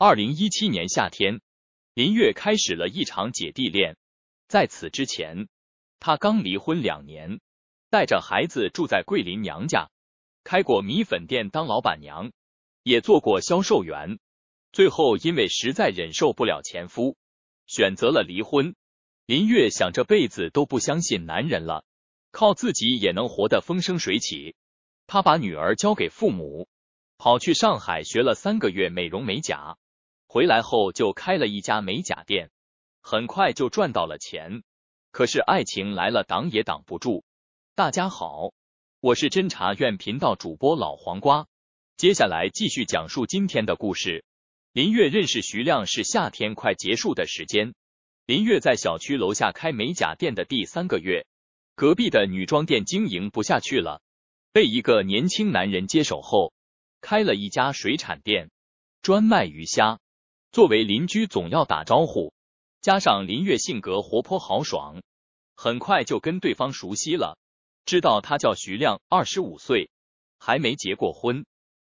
二零一七年夏天，林月开始了一场姐弟恋。在此之前，她刚离婚两年，带着孩子住在桂林娘家，开过米粉店当老板娘，也做过销售员。最后，因为实在忍受不了前夫，选择了离婚。林月想这辈子都不相信男人了，靠自己也能活得风生水起。她把女儿交给父母，跑去上海学了三个月美容美甲。回来后就开了一家美甲店，很快就赚到了钱。可是爱情来了挡也挡不住。大家好，我是侦查院频道主播老黄瓜，接下来继续讲述今天的故事。林月认识徐亮是夏天快结束的时间。林月在小区楼下开美甲店的第三个月，隔壁的女装店经营不下去了，被一个年轻男人接手后，开了一家水产店，专卖鱼虾。作为邻居，总要打招呼。加上林月性格活泼豪爽，很快就跟对方熟悉了。知道他叫徐亮，二十五岁，还没结过婚，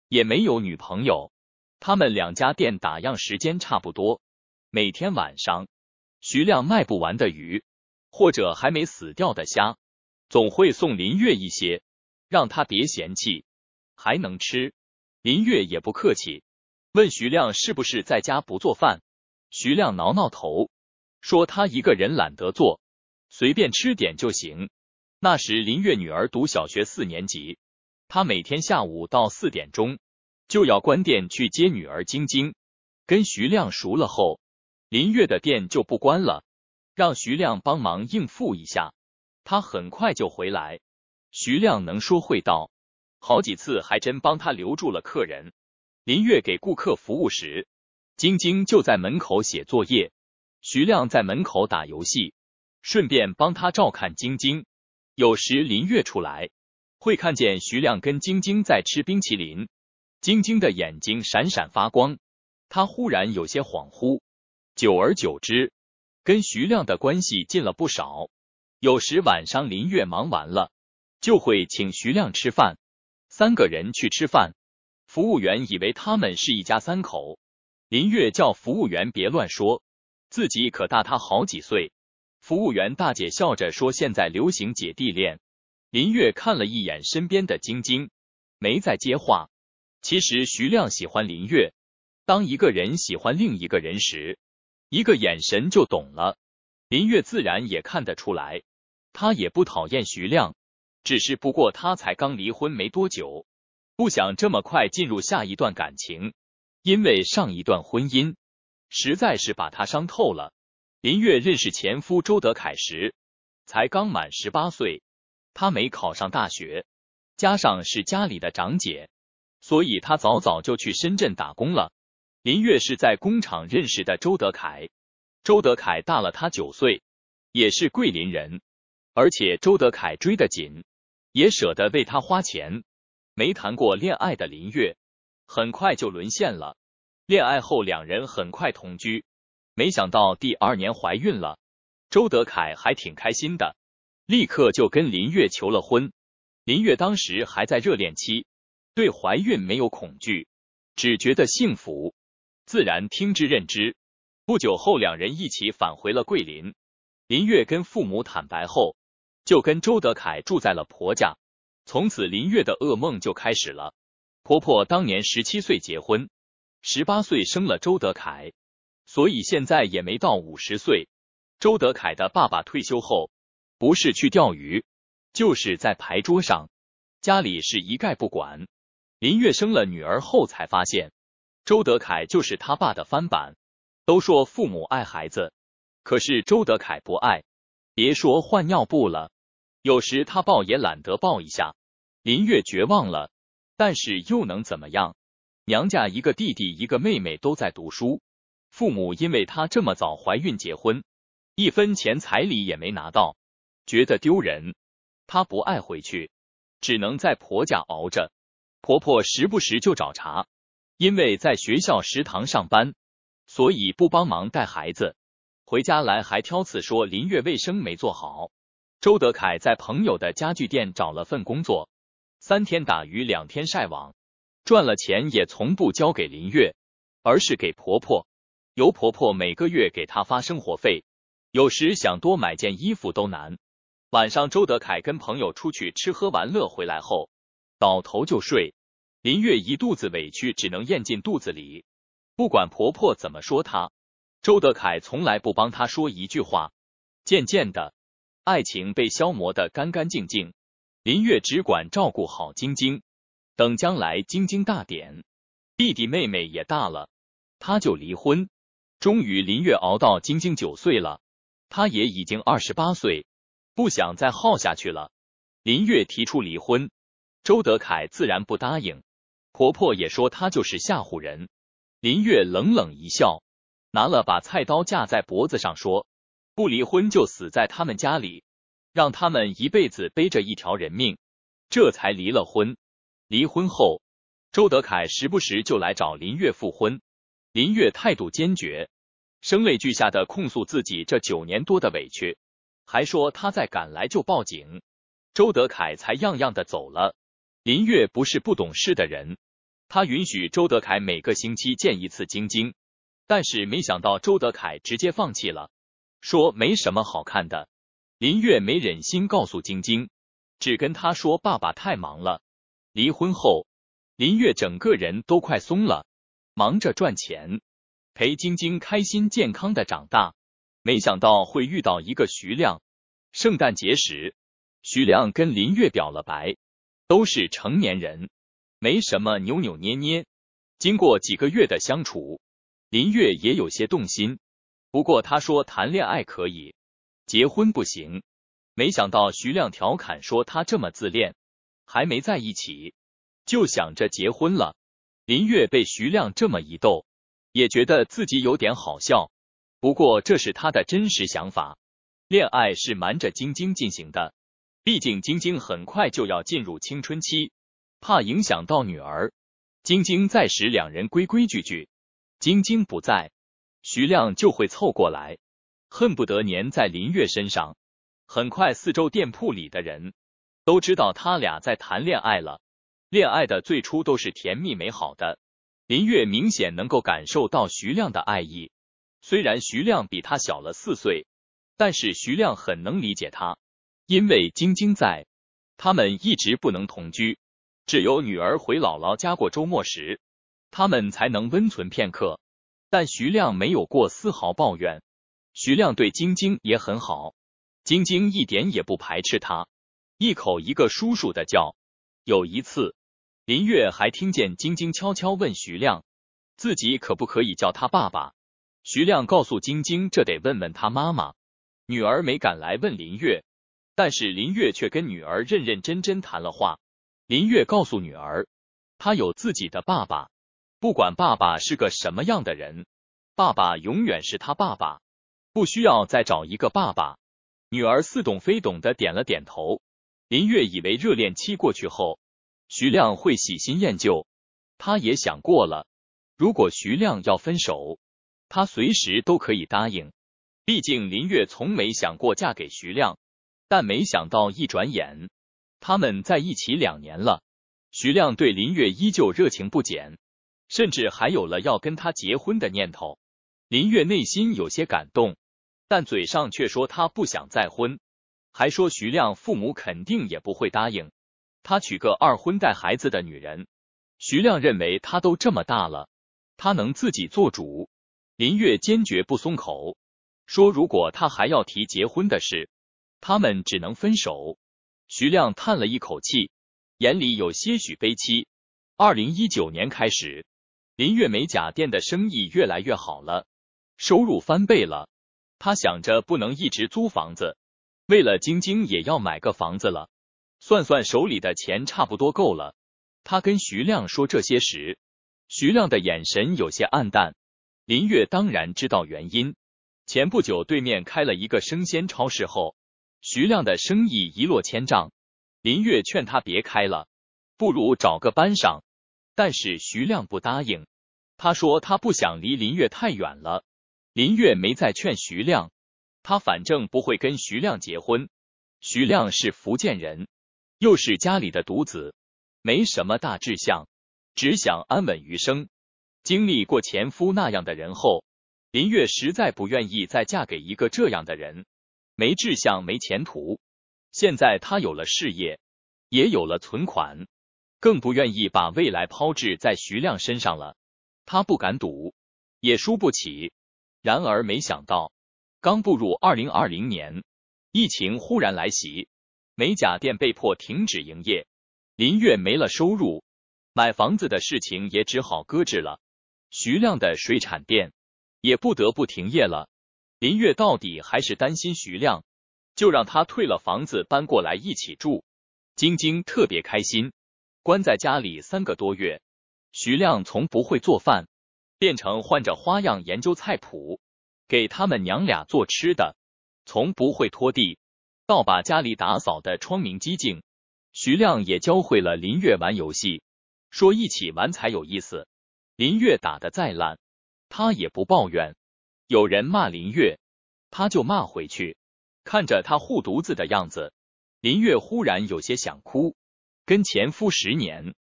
也没有女朋友。他们两家店打烊时间差不多，每天晚上，徐亮卖不完的鱼或者还没死掉的虾，总会送林月一些，让他别嫌弃，还能吃。林月也不客气。问徐亮是不是在家不做饭？徐亮挠挠头，说他一个人懒得做，随便吃点就行。那时林月女儿读小学四年级，他每天下午到四点钟就要关店去接女儿晶晶。跟徐亮熟了后，林月的店就不关了，让徐亮帮忙应付一下。他很快就回来。徐亮能说会道，好几次还真帮他留住了客人。林月给顾客服务时，晶晶就在门口写作业，徐亮在门口打游戏，顺便帮他照看晶晶。有时林月出来，会看见徐亮跟晶晶在吃冰淇淋，晶晶的眼睛闪闪发光。他忽然有些恍惚。久而久之，跟徐亮的关系近了不少。有时晚上林月忙完了，就会请徐亮吃饭，三个人去吃饭。服务员以为他们是一家三口，林月叫服务员别乱说，自己可大他好几岁。服务员大姐笑着说：“现在流行姐弟恋。”林月看了一眼身边的晶晶，没再接话。其实徐亮喜欢林月，当一个人喜欢另一个人时，一个眼神就懂了。林月自然也看得出来，他也不讨厌徐亮，只是不过他才刚离婚没多久。不想这么快进入下一段感情，因为上一段婚姻实在是把她伤透了。林月认识前夫周德凯时才刚满十八岁，她没考上大学，加上是家里的长姐，所以她早早就去深圳打工了。林月是在工厂认识的周德凯，周德凯大了她九岁，也是桂林人，而且周德凯追得紧，也舍得为他花钱。没谈过恋爱的林月，很快就沦陷了。恋爱后，两人很快同居。没想到第二年怀孕了，周德凯还挺开心的，立刻就跟林月求了婚。林月当时还在热恋期，对怀孕没有恐惧，只觉得幸福，自然听之任之。不久后，两人一起返回了桂林。林月跟父母坦白后，就跟周德凯住在了婆家。从此，林月的噩梦就开始了。婆婆当年十七岁结婚，十八岁生了周德凯，所以现在也没到五十岁。周德凯的爸爸退休后，不是去钓鱼，就是在牌桌上，家里是一概不管。林月生了女儿后才发现，周德凯就是他爸的翻版。都说父母爱孩子，可是周德凯不爱，别说换尿布了。有时他抱也懒得抱一下，林月绝望了，但是又能怎么样？娘家一个弟弟一个妹妹都在读书，父母因为她这么早怀孕结婚，一分钱彩礼也没拿到，觉得丢人。她不爱回去，只能在婆家熬着。婆婆时不时就找茬，因为在学校食堂上班，所以不帮忙带孩子，回家来还挑刺说林月卫生没做好。周德凯在朋友的家具店找了份工作，三天打鱼两天晒网，赚了钱也从不交给林月，而是给婆婆。由婆婆每个月给她发生活费，有时想多买件衣服都难。晚上，周德凯跟朋友出去吃喝玩乐，回来后倒头就睡。林月一肚子委屈，只能咽进肚子里，不管婆婆怎么说她，周德凯从来不帮她说一句话。渐渐的。爱情被消磨的干干净净，林月只管照顾好晶晶，等将来晶晶大点，弟弟妹妹也大了，他就离婚。终于林月熬到晶晶九岁了，他也已经二十八岁，不想再耗下去了。林月提出离婚，周德凯自然不答应，婆婆也说他就是吓唬人。林月冷冷一笑，拿了把菜刀架在脖子上说。不离婚就死在他们家里，让他们一辈子背着一条人命，这才离了婚。离婚后，周德凯时不时就来找林月复婚，林月态度坚决，声泪俱下的控诉自己这九年多的委屈，还说他再敢来就报警。周德凯才样样的走了。林月不是不懂事的人，他允许周德凯每个星期见一次晶晶，但是没想到周德凯直接放弃了。说没什么好看的，林月没忍心告诉晶晶，只跟她说爸爸太忙了。离婚后，林月整个人都快松了，忙着赚钱，陪晶晶开心健康的长大。没想到会遇到一个徐亮。圣诞节时，徐亮跟林月表了白，都是成年人，没什么扭扭捏捏。经过几个月的相处，林月也有些动心。不过他说谈恋爱可以，结婚不行。没想到徐亮调侃说他这么自恋，还没在一起就想着结婚了。林月被徐亮这么一逗，也觉得自己有点好笑。不过这是他的真实想法，恋爱是瞒着晶晶进行的，毕竟晶晶很快就要进入青春期，怕影响到女儿。晶晶在时，两人规规矩矩；晶晶不在。徐亮就会凑过来，恨不得粘在林月身上。很快，四周店铺里的人都知道他俩在谈恋爱了。恋爱的最初都是甜蜜美好的。林月明显能够感受到徐亮的爱意，虽然徐亮比他小了四岁，但是徐亮很能理解他，因为晶晶在，他们一直不能同居，只有女儿回姥姥家过周末时，他们才能温存片刻。但徐亮没有过丝毫抱怨。徐亮对晶晶也很好，晶晶一点也不排斥他，一口一个叔叔的叫。有一次，林月还听见晶晶悄悄问徐亮，自己可不可以叫他爸爸。徐亮告诉晶晶，这得问问他妈妈。女儿没敢来问林月，但是林月却跟女儿认认真真谈了话。林月告诉女儿，她有自己的爸爸。不管爸爸是个什么样的人，爸爸永远是他爸爸，不需要再找一个爸爸。女儿似懂非懂的点了点头。林月以为热恋期过去后，徐亮会喜新厌旧，她也想过了，如果徐亮要分手，她随时都可以答应。毕竟林月从没想过嫁给徐亮，但没想到一转眼，他们在一起两年了，徐亮对林月依旧热情不减。甚至还有了要跟他结婚的念头，林月内心有些感动，但嘴上却说他不想再婚，还说徐亮父母肯定也不会答应他娶个二婚带孩子的女人。徐亮认为他都这么大了，他能自己做主。林月坚决不松口，说如果他还要提结婚的事，他们只能分手。徐亮叹了一口气，眼里有些许悲戚。二零一九年开始。林月美甲店的生意越来越好了，收入翻倍了。他想着不能一直租房子，为了晶晶也要买个房子了。算算手里的钱差不多够了。他跟徐亮说这些时，徐亮的眼神有些暗淡。林月当然知道原因。前不久对面开了一个生鲜超市后，徐亮的生意一落千丈。林月劝他别开了，不如找个班上。但是徐亮不答应，他说他不想离林月太远了。林月没再劝徐亮，他反正不会跟徐亮结婚。徐亮是福建人，又是家里的独子，没什么大志向，只想安稳余生。经历过前夫那样的人后，林月实在不愿意再嫁给一个这样的人，没志向，没前途。现在她有了事业，也有了存款。更不愿意把未来抛掷在徐亮身上了，他不敢赌，也输不起。然而没想到，刚步入二零二零年，疫情忽然来袭，美甲店被迫停止营业，林月没了收入，买房子的事情也只好搁置了。徐亮的水产店也不得不停业了。林月到底还是担心徐亮，就让他退了房子，搬过来一起住。晶晶特别开心。关在家里三个多月，徐亮从不会做饭，变成换着花样研究菜谱，给他们娘俩做吃的。从不会拖地，到把家里打扫的窗明几净。徐亮也教会了林月玩游戏，说一起玩才有意思。林月打的再烂，他也不抱怨。有人骂林月，他就骂回去。看着他护犊子的样子，林月忽然有些想哭。跟前夫十年，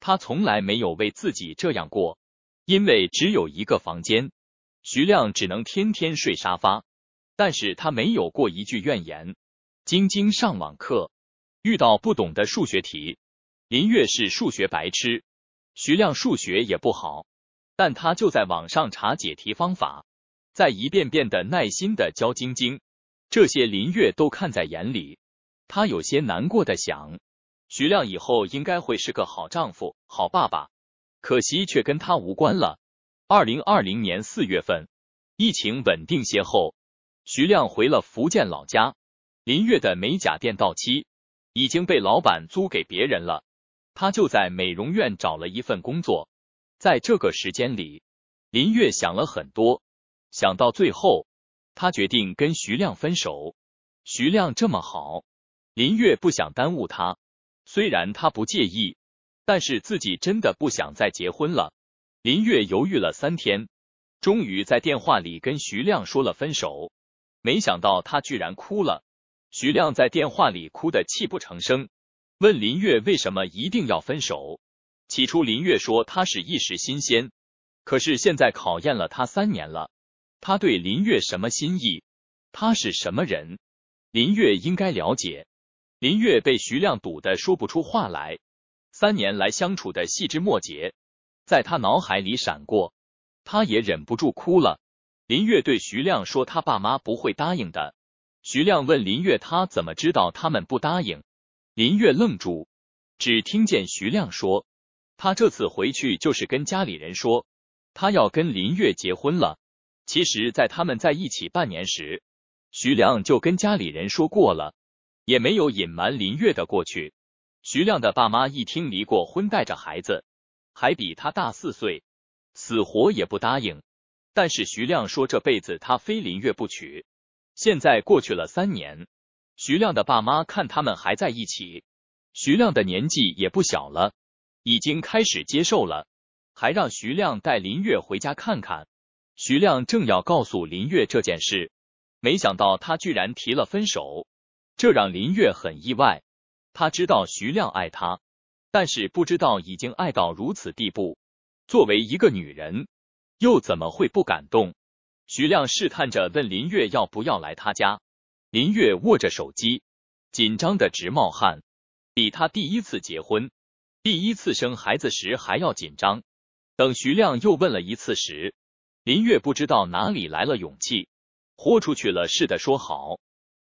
他从来没有为自己这样过，因为只有一个房间，徐亮只能天天睡沙发，但是他没有过一句怨言。晶晶上网课，遇到不懂的数学题，林月是数学白痴，徐亮数学也不好，但他就在网上查解题方法，再一遍遍的耐心的教晶晶，这些林月都看在眼里，他有些难过的想。徐亮以后应该会是个好丈夫、好爸爸，可惜却跟他无关了。二零二零年四月份，疫情稳定些后，徐亮回了福建老家。林月的美甲店到期，已经被老板租给别人了，他就在美容院找了一份工作。在这个时间里，林月想了很多，想到最后，他决定跟徐亮分手。徐亮这么好，林月不想耽误他。虽然他不介意，但是自己真的不想再结婚了。林月犹豫了三天，终于在电话里跟徐亮说了分手。没想到他居然哭了，徐亮在电话里哭得泣不成声，问林月为什么一定要分手。起初林月说他是一时新鲜，可是现在考验了他三年了，他对林月什么心意？他是什么人？林月应该了解。林月被徐亮堵得说不出话来，三年来相处的细枝末节，在他脑海里闪过，他也忍不住哭了。林月对徐亮说：“他爸妈不会答应的。”徐亮问林月：“他怎么知道他们不答应？”林月愣住，只听见徐亮说：“他这次回去就是跟家里人说，他要跟林月结婚了。其实，在他们在一起半年时，徐亮就跟家里人说过了。”也没有隐瞒林月的过去。徐亮的爸妈一听离过婚带着孩子，还比他大四岁，死活也不答应。但是徐亮说这辈子他非林月不娶。现在过去了三年，徐亮的爸妈看他们还在一起，徐亮的年纪也不小了，已经开始接受了，还让徐亮带林月回家看看。徐亮正要告诉林月这件事，没想到他居然提了分手。这让林月很意外，他知道徐亮爱他，但是不知道已经爱到如此地步。作为一个女人，又怎么会不感动？徐亮试探着问林月要不要来他家。林月握着手机，紧张的直冒汗，比他第一次结婚、第一次生孩子时还要紧张。等徐亮又问了一次时，林月不知道哪里来了勇气，豁出去了似的说好。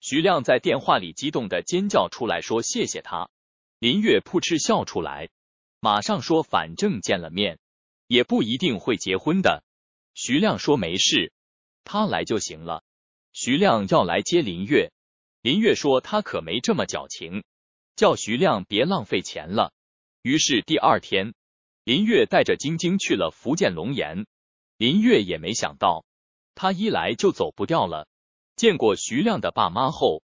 徐亮在电话里激动的尖叫出来说：“谢谢他！”林月扑哧笑出来，马上说：“反正见了面，也不一定会结婚的。”徐亮说：“没事，他来就行了。”徐亮要来接林月，林月说：“他可没这么矫情，叫徐亮别浪费钱了。”于是第二天，林月带着晶晶去了福建龙岩。林月也没想到，他一来就走不掉了。见过徐亮的爸妈后，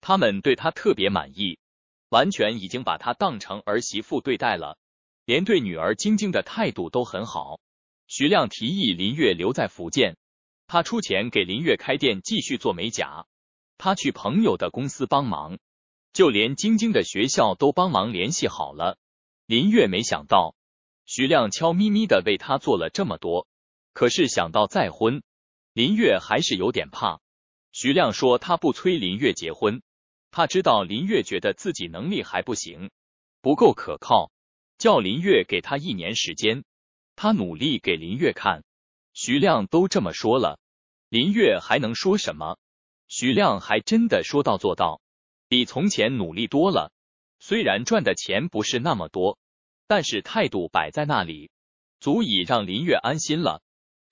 他们对他特别满意，完全已经把他当成儿媳妇对待了，连对女儿晶晶的态度都很好。徐亮提议林月留在福建，他出钱给林月开店，继续做美甲，他去朋友的公司帮忙，就连晶晶的学校都帮忙联系好了。林月没想到，徐亮悄咪咪的为他做了这么多，可是想到再婚，林月还是有点怕。徐亮说：“他不催林月结婚，他知道林月觉得自己能力还不行，不够可靠，叫林月给他一年时间，他努力给林月看。”徐亮都这么说了，林月还能说什么？徐亮还真的说到做到，比从前努力多了。虽然赚的钱不是那么多，但是态度摆在那里，足以让林月安心了。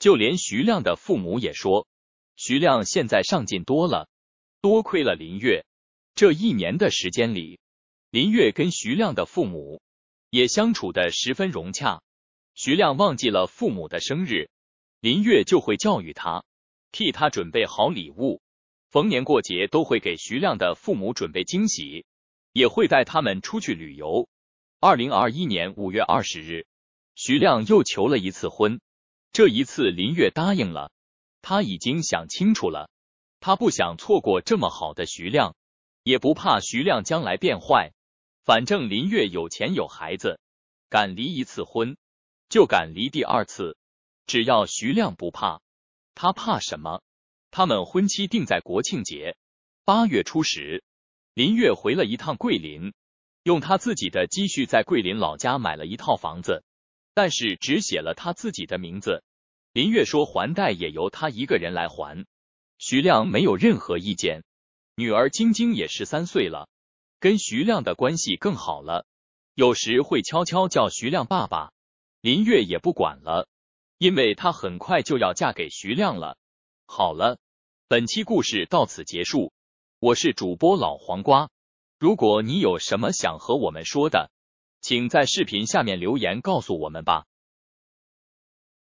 就连徐亮的父母也说。徐亮现在上进多了，多亏了林月。这一年的时间里，林月跟徐亮的父母也相处的十分融洽。徐亮忘记了父母的生日，林月就会教育他，替他准备好礼物。逢年过节都会给徐亮的父母准备惊喜，也会带他们出去旅游。二零二一年五月二十日，徐亮又求了一次婚，这一次林月答应了。他已经想清楚了，他不想错过这么好的徐亮，也不怕徐亮将来变坏。反正林月有钱有孩子，敢离一次婚就敢离第二次，只要徐亮不怕，他怕什么？他们婚期定在国庆节，八月初十。林月回了一趟桂林，用他自己的积蓄在桂林老家买了一套房子，但是只写了他自己的名字。林月说：“还贷也由他一个人来还。”徐亮没有任何意见。女儿晶晶也十三岁了，跟徐亮的关系更好了，有时会悄悄叫徐亮爸爸。林月也不管了，因为她很快就要嫁给徐亮了。好了，本期故事到此结束。我是主播老黄瓜。如果你有什么想和我们说的，请在视频下面留言告诉我们吧。